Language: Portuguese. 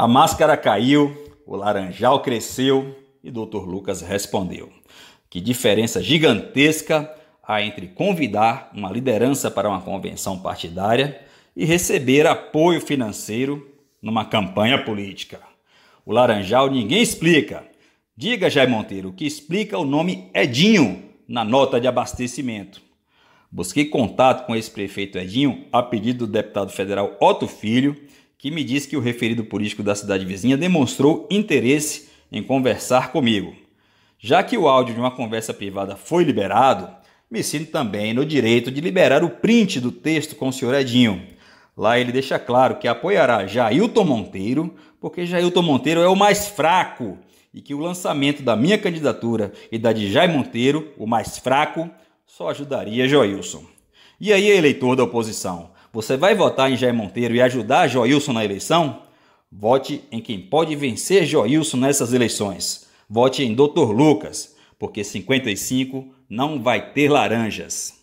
A máscara caiu, o laranjal cresceu e Dr. Lucas respondeu: Que diferença gigantesca há entre convidar uma liderança para uma convenção partidária e receber apoio financeiro numa campanha política. O Laranjal ninguém explica. Diga, Jair Monteiro, que explica o nome Edinho na nota de abastecimento. Busquei contato com esse prefeito Edinho a pedido do deputado federal Otto Filho que me disse que o referido político da cidade vizinha demonstrou interesse em conversar comigo. Já que o áudio de uma conversa privada foi liberado, me sinto também no direito de liberar o print do texto com o senhor Edinho. Lá ele deixa claro que apoiará Jailton Monteiro, porque Jailton Monteiro é o mais fraco e que o lançamento da minha candidatura e da de Jair Monteiro, o mais fraco, só ajudaria Joilson. E aí, eleitor da oposição, você vai votar em Jair Monteiro e ajudar Joilson na eleição? Vote em quem pode vencer Joilson nessas eleições. Vote em Dr. Lucas, porque 55 não vai ter laranjas.